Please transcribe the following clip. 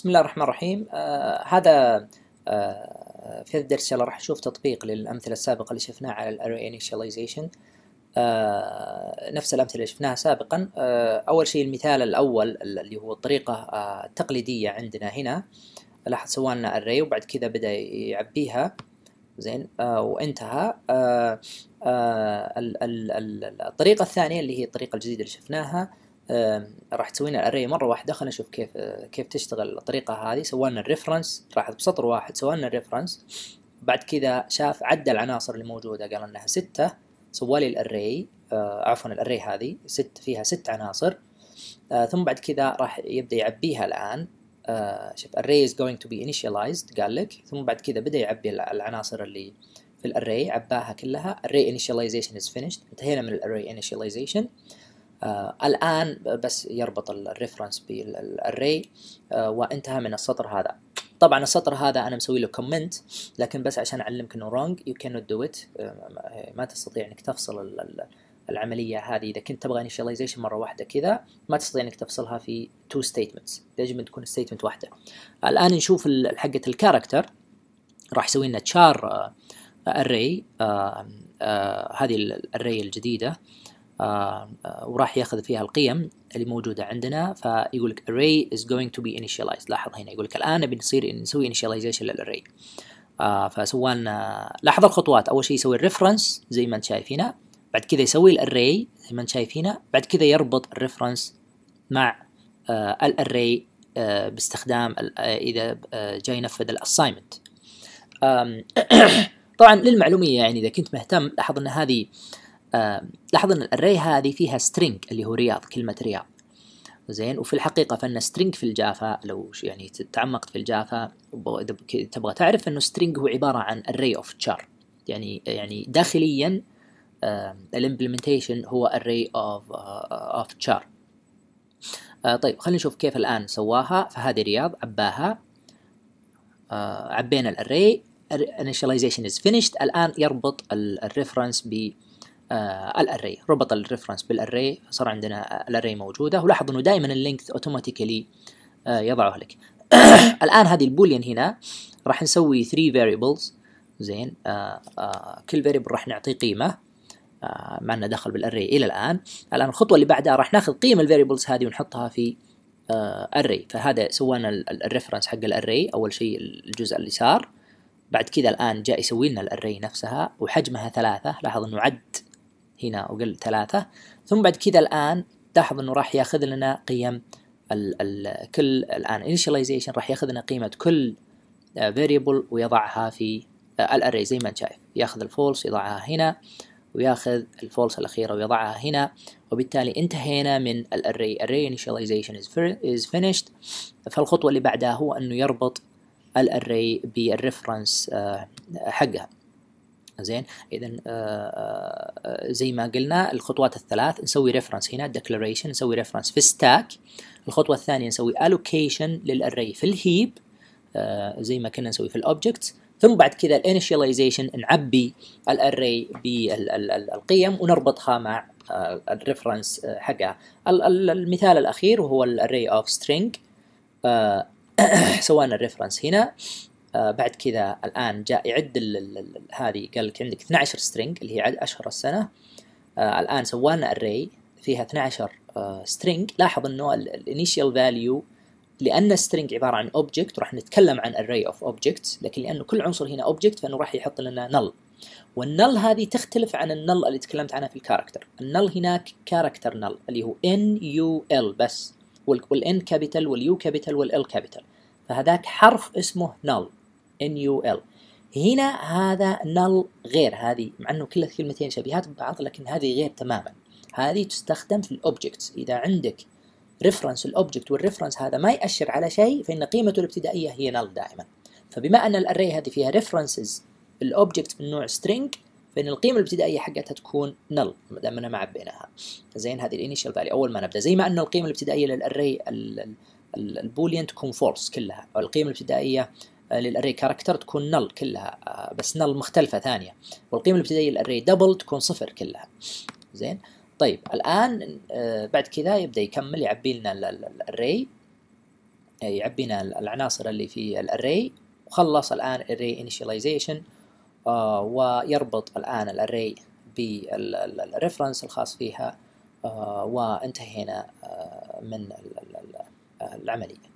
بسم الله الرحمن الرحيم آه هذا آه في هذا الدرس راح نشوف تطبيق للامثله السابقه اللي شفناها على الاري انيشاليزيشن آه نفس الامثله اللي شفناها سابقا آه اول شيء المثال الاول اللي هو الطريقه آه التقليديه عندنا هنا لاحظ سوى لنا اري وبعد كذا بدا يعبيها زين آه وانتهى آه آه الطريقه الثانيه اللي هي الطريقه الجديده اللي شفناها آه، راح تسوي لنا الاري مره واحده خلينا نشوف كيف آه، كيف تشتغل الطريقه هذه سوى لنا الريفرنس راح بسطر واحد سوى لنا الريفرنس بعد كذا شاف عدى العناصر اللي موجوده قال انها سته سوى لي الاري آه، عفوا الاري هذه ست فيها ست عناصر ثم بعد كذا راح يبدا يعبيها الان شوف array is going to be initialized قال لك ثم بعد كذا بدا يعبي العناصر اللي في الاري عباها كلها array initialization is finished انتهينا من الاري initialization آه الآن بس يربط الريفرنس بالاري آه وانتهى من السطر هذا طبعا السطر هذا انا مسوي له كومنت لكن بس عشان اعلمك انه رونج يو كانوت دو ات ما تستطيع انك تفصل العمليه هذه اذا كنت تبغى انيشاليزيشن مره واحده كذا ما تستطيع انك تفصلها في تو ستيتمنتس يجب ان تكون ستيتمنت واحده الان نشوف حقه الكاركتر راح يسوي لنا تشار اري آه، آه، آه، هذه الاري الجديده آه، آه، وراح ياخذ فيها القيم اللي موجودة عندنا فيقول لك array is going to be initialized لاحظ هنا يقول لك الآن بنصير نسوي initialization للarray آه، فسوى لنا لاحظ الخطوات أول شيء يسوي الريفرنس زي ما أنت شايف هنا بعد كذا يسوي الاري زي ما أنت شايف هنا بعد كذا يربط الريفرنس مع الاري باستخدام إذا جاي ينفذ الاساينمنت طبعا للمعلومية يعني إذا كنت مهتم لاحظ أن هذه لاحظ ان الاري هذه فيها string اللي هو رياض كلمه رياض زين وفي الحقيقه فان string في الجافا لو يعني تعمقت في الجافا تبغى تعرف انه string هو عباره عن array of char يعني يعني داخليا الامبلمنتيشن هو array of uh, of char آه، طيب خلينا نشوف كيف الآن سواها فهذه رياض عباها آه، عبينا الاري initialization is finished الآن يربط الريفرنس ب الاري ربط الريفرنس بالاري فصار عندنا الاري موجوده ولاحظ انه دائما اللينك اوتوماتيكلي آه، يضعه لك الان هذه البوليان هنا راح نسوي 3 variables زين آه، آه، كل variable راح نعطيه قيمه ما لنا دخل بالاري الى الان الان الخطوه اللي بعدها راح ناخذ قيم الفاريبلز هذه ونحطها في array فهذا سوينا الريفرنس حق الاري اول شيء الجزء اليسار بعد كذا الان جاء يسوي لنا الاري نفسها وحجمها ثلاثة لاحظ انه عد هنا وقل ثلاثة ثم بعد كذا الآن لاحظ أنه راح ياخذ لنا قيم الـ الـ كل الآن initialization راح ياخذ لنا قيمة كل variable ويضعها في الاري زي ما انت شايف ياخذ الفولس يضعها هنا وياخذ الفولس الأخيرة ويضعها هنا وبالتالي انتهينا من الاري array initialization is finished فالخطوة اللي بعدها هو أنه يربط الاري بالرفرنس آه، حقها زين اذا آه، آه، زي ما قلنا الخطوات الثلاث نسوي ريفرنس هنا ديكلاريشن نسوي ريفرنس في ستاك الخطوه الثانيه نسوي الوكيشن للاري في الهيب آه، زي ما كنا نسوي في الاوبجكت ثم بعد كذا الانيشاليزيشن نعبي الاري بالقيم ونربطها مع الريفرنس حقها المثال الاخير وهو الاري اوف سترينج سوينا الريفرنس هنا آه، بعد كذا الان جاء يعد هذه قال لك عندك 12 سترنج اللي هي عد اشهر السنه آه، الان سوى لنا اري فيها 12 سترينج سترنج لاحظ انه الانيشال فاليو لان سترنج عباره عن اوبجكت راح نتكلم عن اري اوف اوبجكتس لكن لانه كل عنصر هنا اوبجكت فانه راح يحط لنا نل والنل هذه تختلف عن النل اللي تكلمت عنها في الكاركتر النل هناك كاركتر نل اللي هو ان يو ال بس والان كابيتال واليو كابيتال والال كابيتال فهذاك حرف اسمه نل NUL هنا هذا نل غير هذه مع انه كل كلمتين شبيهات ببعض لكن هذه غير تماما هذه تستخدم في الاوبجكتس اذا عندك ريفرنس الاوبجكت والريفرنس هذا ما يأشر على شيء فان قيمته الابتدائيه هي نل دائما فبما ان الاري هذه فيها ريفرنسز الاوبجكت من نوع string فان القيمه الابتدائيه حقتها تكون نل ما دام ما عبيناها زين هذه الانيشال فاليو اول ما نبدا زي ما ان القيمه الابتدائيه للاري البوليان تكون فورس كلها او القيمه الابتدائيه للاري كاركتر تكون نل كلها آه، بس نل مختلفه ثانيه والقيمه الابتدائيه للاري دبل تكون صفر كلها زين طيب الان آه، بعد كذا يبدا يكمل يعبي لنا الاري آه، يعبي لنا العناصر اللي في الاري وخلص الان الاري initialization ويربط الآن الاري بالريفرنس الخاص فيها وانتهينا من العملية